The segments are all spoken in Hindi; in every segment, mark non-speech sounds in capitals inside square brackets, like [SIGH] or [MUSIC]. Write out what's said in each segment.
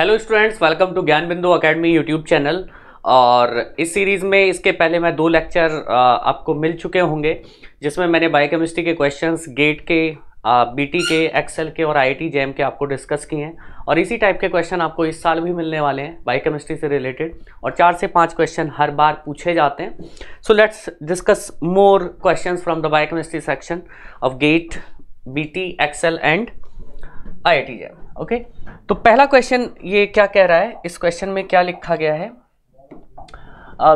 हेलो स्टूडेंट्स वेलकम टू ज्ञान बिंदु अकेडमी यूट्यूब चैनल और इस सीरीज़ में इसके पहले मैं दो लेक्चर आपको मिल चुके होंगे जिसमें मैंने बायोकेमिस्ट्री के क्वेश्चंस गेट के बीटी के एक्सेल के और आईटी जैम के आपको डिस्कस किए हैं और इसी टाइप के क्वेश्चन आपको इस साल भी मिलने वाले हैं बायोकेमिस्ट्री से रिलेटेड और चार से पाँच क्वेश्चन हर बार पूछे जाते हैं so let's discuss more question from the biochemistry section of GATE B T and I I okay तो पहला क्वेश्चन ये क्या कह रहा है इस क्वेश्चन में क्या लिखा गया है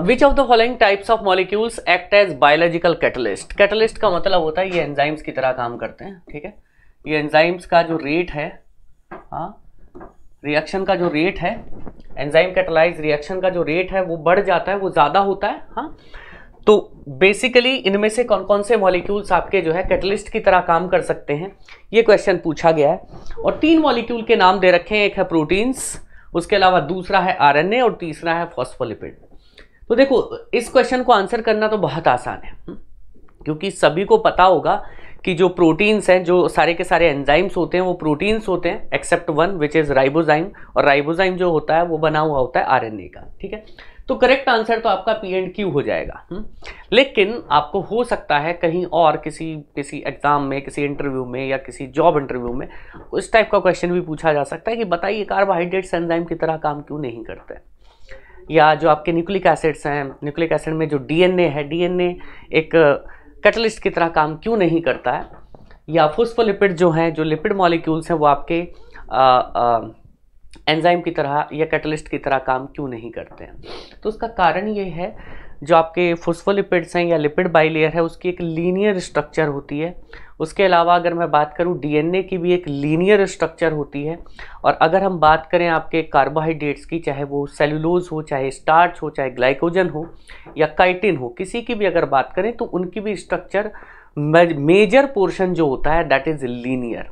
which of the following types of molecules act as biological catalyst catalyst का मतलब होता है ये एंजाइम्स की तरह काम करते हैं ठीक है ये एंजाइम्स का जो रेट है हाँ रिएक्शन का जो रेट है एंजाइम कैटलाइज रिएक्शन का जो रेट है वो बढ़ जाता है वो ज़्यादा होता है हाँ तो बेसिकली इनमें से कौन कौन से मॉलिक्यूल्स आपके जो है कैटलिस्ट की तरह काम कर सकते हैं ये क्वेश्चन पूछा गया है और तीन मॉलिक्यूल के नाम दे रखे हैं एक है प्रोटीन्स उसके अलावा दूसरा है आरएनए और तीसरा है फॉस्फोलिपिड तो देखो इस क्वेश्चन को आंसर करना तो बहुत आसान है हम्म। क्योंकि सभी को पता होगा कि जो प्रोटीन्स हैं जो सारे के सारे एंजाइम्स होते हैं वो प्रोटीन्स होते हैं except one which is ribozyme और राइबोजाइम जो होता है वो बना हुआ होता है आरएनए का ठीक है तो करेक्ट आंसर तो आपका पी एंड क्यू हो जाएगा हुँ? हम्म। लेकिन आपको हो सकता है कहीं और किसी किसी एग्ज़ाम में किसी इंटरव्यू में या किसी जॉब इंटरव्यू में उस टाइप का क्वेश्चन भी पूछा जा सकता है कि बताइए कार्बोहाइड्रेट्स एंजाइम की तरह काम क्यों नहीं करते या जो आपके न्यूक्लिक एसिड्स हैं न्यूक्लिक एसिड में जो डीएनए है डीएनए एक कैटलिस्ट की तरह काम क्यों नहीं करता है या फुस्फोलिपिड जो हैं जो लिपिड मॉलिक्यूल्स हैं वो आपके आ, आ, एंजाइम की तरह या कैटलिस्ट की तरह काम क्यों नहीं करते हैं तो उसका कारण ये है जो आपके फुसफोलिपिड्स हैं या लिपिड बाईलेयर है उसकी एक लीनियर स्ट्रक्चर होती है उसके अलावा अगर मैं बात करूं डीएनए की भी एक लीनियर स्ट्रक्चर होती है और अगर हम बात करें आपके कार्बोहाइड्रेट्स की चाहे वो सेलुलोज हो चाहे स्टार्च हो चाहे ग्लाइकोजन हो या काइटिन हो किसी की भी अगर बात करें तो उनकी भी स्ट्रक्चर मेजर पोर्शन जो होता है दैट इज़ लीनियर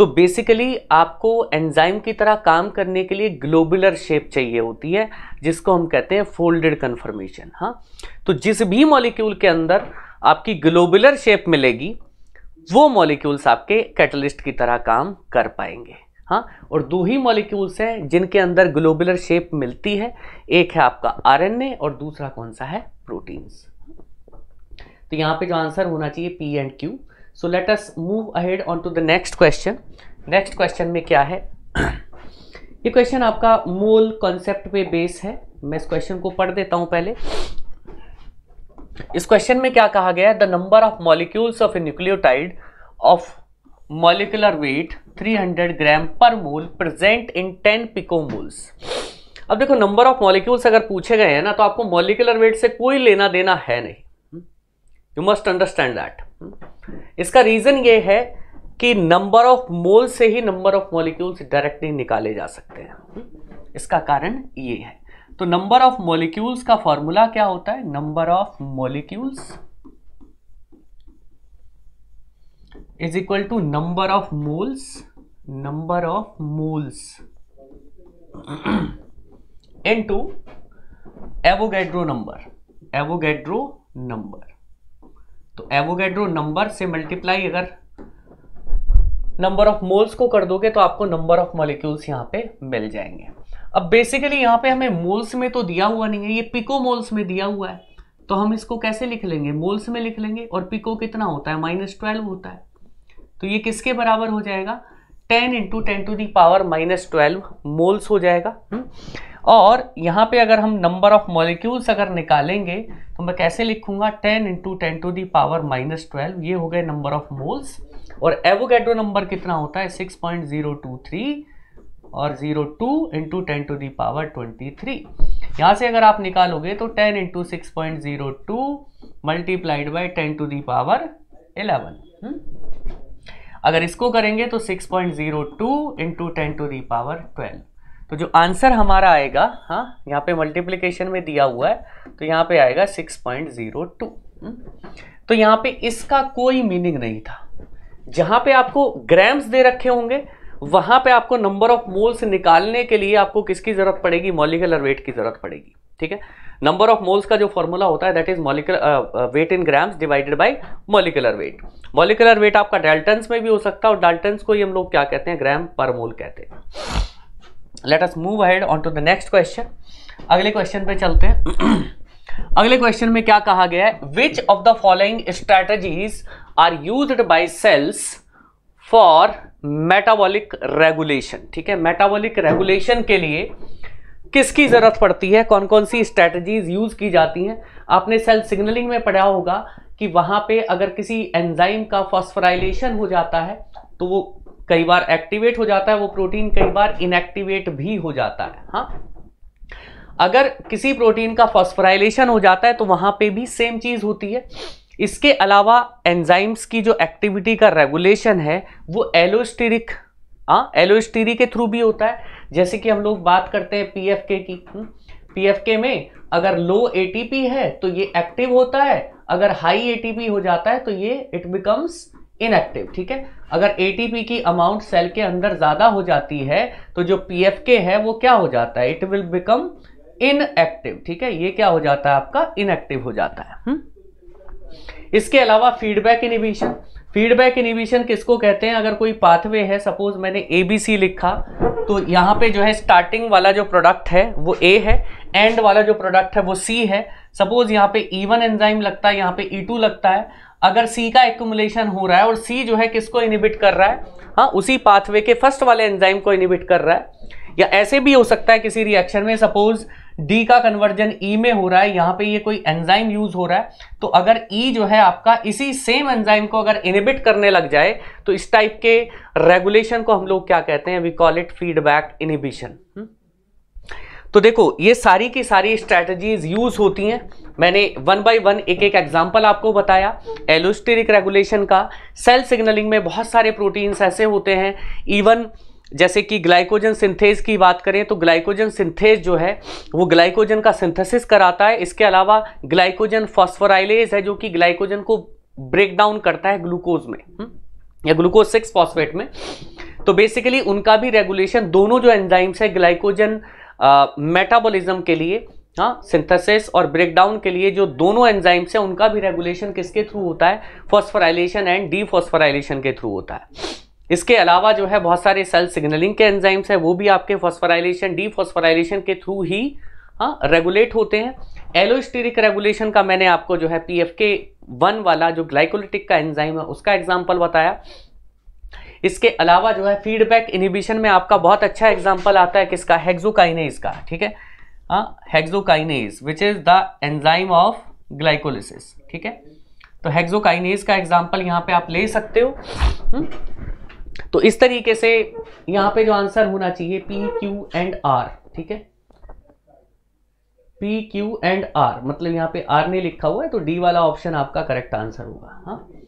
तो बेसिकली आपको एंजाइम की तरह काम करने के लिए ग्लोबुलर शेप चाहिए होती है जिसको हम कहते हैं फोल्डेड कन्फर्मेशन हाँ तो जिस भी मॉलिक्यूल के अंदर आपकी ग्लोबुलर शेप मिलेगी वो मॉलिक्यूल्स आपके कैटलिस्ट की तरह काम कर पाएंगे हाँ और दो ही मॉलिक्यूल्स हैं जिनके अंदर ग्लोबुलर शेप मिलती है एक है आपका आर और दूसरा कौन सा है प्रोटीन्स तो यहाँ पे जो आंसर होना चाहिए P and Q so let us move ahead on to the next question next question में क्या है ये क्वेश्चन आपका मूल कॉन्सेप्ट पे बेस है मैं इस क्वेश्चन को पढ़ देता हूं पहले इस क्वेश्चन में क्या कहा गया है the number of molecules of a nucleotide of molecular weight 300 gram per mole present in 10 पिकोमोल्स अब देखो नंबर ऑफ मॉलिक्यूल्स अगर पूछे गए हैं ना तो आपको मॉलिकुलर वेट से कोई लेना देना है नहीं यू मस्ट अंडरस्टैंड दैट इसका रीजन ये है कि नंबर ऑफ मोल से ही नंबर ऑफ मॉलिक्यूल्स डायरेक्टली निकाले जा सकते हैं इसका कारण ये है तो नंबर ऑफ मॉलिक्यूल्स का फॉर्मूला क्या होता है number of molecules is equal to number of moles number of moles into Avogadro number Avogadro number तो एवोगेड्रो नंबर से मल्टीप्लाई अगर नंबर ऑफ मोल्स को कर दोगे तो आपको नंबर ऑफ मॉलिक्यूल्स यहां पे मिल जाएंगे अब बेसिकली यहां पे हमें मोल्स में तो दिया हुआ नहीं है ये पिको मोल्स में दिया हुआ है तो हम इसको कैसे लिख लेंगे मोल्स में लिख लेंगे और पिको कितना होता है माइनस ट्वेल्व होता है तो ये किसके बराबर हो जाएगा ten into ten to the power minus twelve moles हो जाएगा हुँ? और यहाँ पे अगर हम नंबर ऑफ मॉलिक्यूल्स अगर निकालेंगे तो मैं कैसे लिखूंगा 10 into ten to the power minus twelve ये हो गए नंबर ऑफ मोल्स और एवोगेडो नंबर कितना होता है 6.023 और 02 two into ten to the power twenty three यहाँ से अगर आप निकालोगे तो 10 into six point zero two multiplied by ten to the power eleven अगर इसको करेंगे तो six point zero two into ten to the power twelve तो जो आंसर हमारा आएगा हाँ यहाँ पे मल्टीप्लीकेशन में दिया हुआ है तो यहाँ पे आएगा 6.02 हम्म, तो यहाँ पे इसका कोई मीनिंग नहीं था जहाँ पे आपको ग्राम्स दे रखे होंगे वहाँ पे आपको नंबर ऑफ मोल्स निकालने के लिए आपको किसकी ज़रूरत पड़ेगी मॉलिकुलर वेट की ज़रूरत पड़ेगी ठीक है नंबर ऑफ मोल्स का जो फॉर्मूला होता है that is molecular weight in grams divided by molecular weight molecular weight आपका डाल्टन्स में भी हो सकता है और डाल्टन्स को ही हम लोग क्या कहते हैं ग्राम पर मोल कहते हैं let us move ahead on to the next question अगले क्वेश्चन पे चलते हैं [CLEARS THROAT] अगले क्वेश्चन में क्या कहा गया है which of the following strategies are use by cells for metabolic regulation ठीक है मेटाबॉलिक रेगुलेशन के लिए किसकी जरूरत पड़ती है कौन कौन सी स्ट्रेटजीज यूज की जाती हैं आपने सेल सिग्नलिंग में पढ़ा होगा कि वहां पे अगर किसी एंजाइम का फॉस्फराइलेशन हो जाता है तो वो कई बार एक्टिवेट हो जाता है वो प्रोटीन कई बार इनएक्टिवेट भी हो जाता है हाँ अगर किसी प्रोटीन का फॉस्फराइलेशन हो जाता है तो वहां पे भी सेम चीज़ होती है इसके अलावा एंजाइम्स की जो एक्टिविटी का रेगुलेशन है वो एलोस्टेरिक हाँ एलोस्टेरी के थ्रू भी होता है जैसे कि हम लोग बात करते हैं पीएफके की पीएफके हाँ। में अगर लो एटीपी है तो ये एक्टिव होता है अगर हाई एटीपी हो जाता है तो ये इट बिकम्स इनएक्टिव ठीक है अगर एटीपी की अमाउंट सेल के अंदर ज्यादा हो जाती है तो जो पीएफके है वो क्या हो जाता है इट विल बिकम इनएक्टिव ठीक है ये क्या हो जाता है आपका इनएक्टिव हो जाता है हु? हम्म? इसके अलावा फीडबैक इनिबिशन फीडबैक इनिबिशन किसको कहते हैं अगर कोई पाथवे है सपोज मैंने ए बी सी लिखा तो यहाँ पे जो है स्टार्टिंग वाला जो प्रोडक्ट है वो ए है एंड वाला जो प्रोडक्ट है वो सी है सपोज यहाँ पे ई वन एंजाइम लगता है यहाँ पे ई e टू लगता है अगर सी का एकुमुलेशन हो रहा है और सी जो है किसको इनिबिट कर रहा है हाँ उसी पाथवे के फर्स्ट वाले एंजाइम को इनिबिट कर रहा है या ऐसे भी हो सकता है किसी रिएक्शन में सपोज डी का कन्वर्जन ई e में हो रहा है यहाँ पे ये कोई एंजाइम यूज हो रहा है तो अगर ई e जो है आपका इसी सेम एंजाइम को अगर इनिबिट करने लग जाए तो इस टाइप के रेगुलेशन को हम लोग क्या कहते हैं we call it feedback inhibition तो देखो ये सारी की सारी स्ट्रैटेजीज यूज होती हैं मैंने वन बाय वन एक एक एग्जाम्पल आपको बताया एलोस्टेरिक रेगुलेशन का सेल सिग्नलिंग में बहुत सारे प्रोटीन्स ऐसे होते हैं इवन जैसे कि ग्लाइकोजन सिंथेज की बात करें तो ग्लाइकोजन सिंथेस जो है वो ग्लाइकोजन का सिंथेसिस कराता है इसके अलावा ग्लाइकोजन फॉस्फोराइलेज है जो कि ग्लाइकोजन को ब्रेक डाउन करता है ग्लूकोज में हुँ? हम्म, या ग्लूकोज सिक्स फॉस्फेट में तो बेसिकली उनका भी रेगुलेशन दोनों जो एंजाइम्स है ग्लाइकोजन मेटाबॉलिज्म के लिए हाँ सिंथेसिस और ब्रेकडाउन के लिए जो दोनों एंजाइम्स हैं उनका भी रेगुलेशन किसके थ्रू होता है फॉस्फोराइलेशन एंड डीफॉस्फोराइलेशन के थ्रू होता है इसके अलावा जो है बहुत सारे सेल सिग्नलिंग के एंजाइम्स हैं वो भी आपके फॉस्फोराइलेशन डीफॉस्फोराइलेशन के थ्रू ही हाँ रेगुलेट होते हैं एलोस्टेरिक रेगुलेशन का मैंने आपको जो है पी एफ के वन वाला जो ग्लाइकोलिटिक का एंजाइम है उसका एग्जाम्पल बताया इसके अलावा जो है फीडबैक इनिबिशन में आपका बहुत अच्छा एग्जाम्पल आता है किसका हेग्जोकाइनेज का ठीक है hexokinase which is the enzyme of glycolysis ठीक है तो हेग्जोकाइनेज का एग्जाम्पल यहाँ पे आप ले सकते हो हम्म? तो इस तरीके से यहाँ पे जो आंसर होना चाहिए पी क्यू एंड आर ठीक है पी क्यू एंड आर मतलब यहाँ पे आर ने लिखा हुआ है तो डी वाला ऑप्शन आपका करेक्ट आंसर होगा हाँ